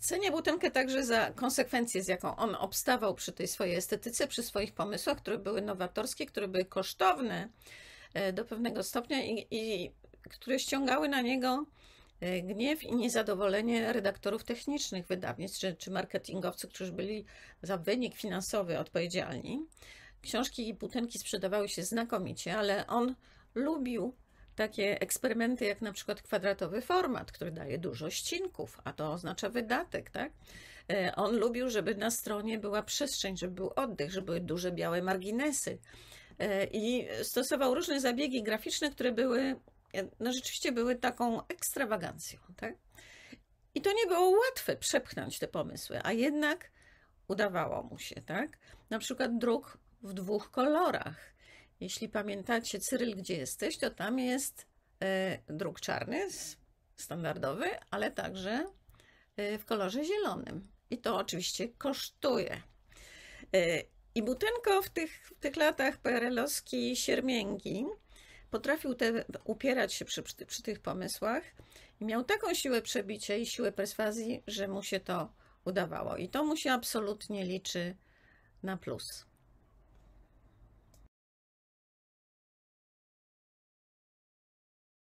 Cenię butelkę także za konsekwencję, z jaką on obstawał przy tej swojej estetyce, przy swoich pomysłach, które były nowatorskie, które były kosztowne e, do pewnego stopnia i, i które ściągały na niego e, gniew i niezadowolenie redaktorów technicznych wydawnictw czy, czy marketingowców, którzy byli za wynik finansowy odpowiedzialni. Książki i butelki sprzedawały się znakomicie, ale on lubił takie eksperymenty jak na przykład kwadratowy format, który daje dużo ścinków, a to oznacza wydatek, tak? E, on lubił, żeby na stronie była przestrzeń, żeby był oddech, żeby były duże białe marginesy. E, I stosował różne zabiegi graficzne, które były, e, no rzeczywiście były taką ekstrawagancją, tak? I to nie było łatwe przepchnąć te pomysły, a jednak udawało mu się, tak? Na przykład druk w dwóch kolorach jeśli pamiętacie, Cyryl, gdzie jesteś, to tam jest e, druk czarny, standardowy, ale także e, w kolorze zielonym. I to oczywiście kosztuje. E, I Butenko w tych, w tych latach perelowski siermięgi potrafił te, upierać się przy, przy, przy, tych pomysłach i miał taką siłę przebicia i siłę perswazji, że mu się to udawało. I to mu się absolutnie liczy na plus.